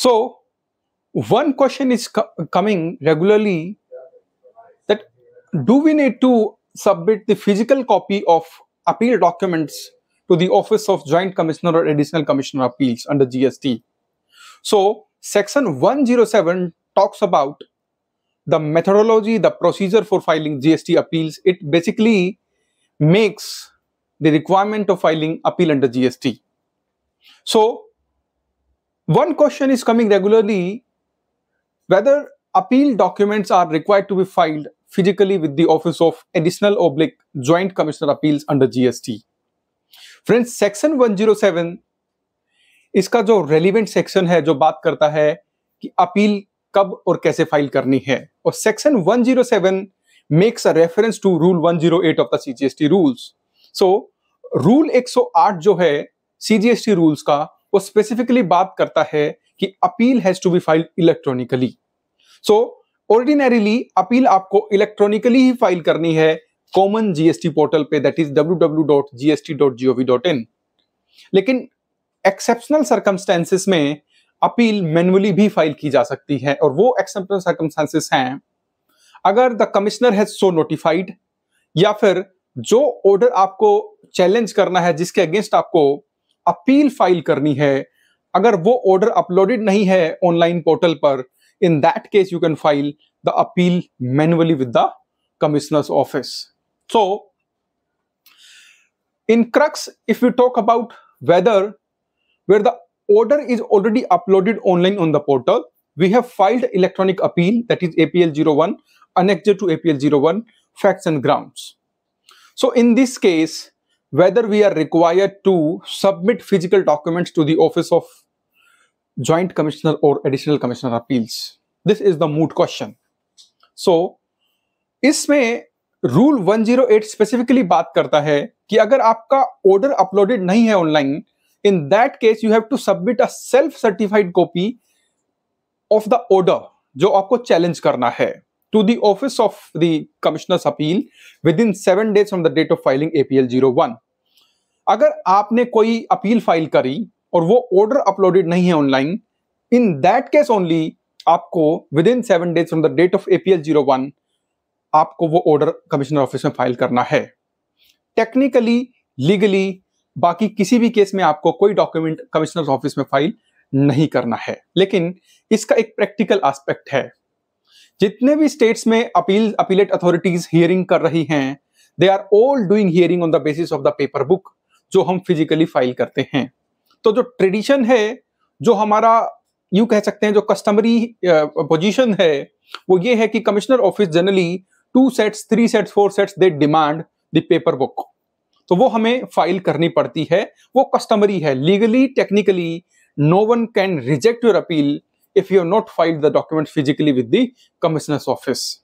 So, one question is co coming regularly that do we need to submit the physical copy of appeal documents to the Office of Joint Commissioner or Additional Commissioner Appeals under GST? So, Section 107 talks about the methodology, the procedure for filing GST appeals. It basically makes the requirement of filing appeal under GST. So, One question is coming regularly whether appeal documents are required to be filed physically with the Office of Additional Oblique Joint Commissioner Appeals under GST. friends section 107 iska jo relevant section hai jo baat karta hai ki appeal kab aur kaise file karni hai aur section 107 makes a reference to rule 108 of the cgst rules so rule 108 jo hai cgst rules ka वो specifically बात करता है कि appeal has to be filed electronically so ordinarily appeal आपको electronically ही file करनी है common GST portal पे दैट इज www.gst.gov.in लेकिन एक्सेप्शनल सर्कमस्टेंसेस में अपील मैनुअली भी फाइल की जा सकती है और वो एक्सेप्शनल सर्कमस्टेंसेस हैं अगर the commissioner has so notified या फिर जो ऑर्डर आपको चैलेंज करना है जिसके अगेंस्ट आपको अपील फाइल करनी है अगर वो ऑर्डर अपलोडेड नहीं है ऑनलाइन पोर्टल पर in that case you can file the appeal manually with the commissioner's office so in crux if you talk about whether where the order is already uploaded online on the portal we have filed electronic appeal that is APL zero one annexed to APL zero one facts and ground so in this case whether we are required to submit physical documents to the office of joint commissioner or additional commissioner appeals this is the moot question so इसमें rule 108 specifically बात करता है कि अगर आपका order uploaded नहीं है online in that case you have to submit a self certified copy of the order जो आपको चैलेंज करना है to the office of the commissioner's appeal within seven days from the date of filing APL 01. अगर आपने कोई appeal file करी और वो order uploaded नहीं है online in that case only आपको within in days from the date of APL 01 zero one आपको वो ऑर्डर कमिश्नर ऑफिस में फाइल करना है टेक्निकली लीगली बाकी किसी भी केस में आपको कोई डॉक्यूमेंट कमिश्नर ऑफिस में फाइल नहीं करना है लेकिन इसका एक प्रैक्टिकल एस्पेक्ट है जितने भी स्टेट्स में अपील अपीलेट अथॉरिटीज हियरिंग कर रही हैं they are all doing hearing on the basis of the paper book जो हम फिजिकली फाइल करते हैं तो जो ट्रेडिशन है जो हमारा यू कह सकते हैं जो कस्टमरी पोजीशन है वो ये है कि commissioner office generally two sets three sets four sets they demand the paper book तो वो हमें फाइल करनी पड़ती है वो कस्टमरी है legally technically no one can reject your appeal if you have not filed the document physically with the commissioner's office.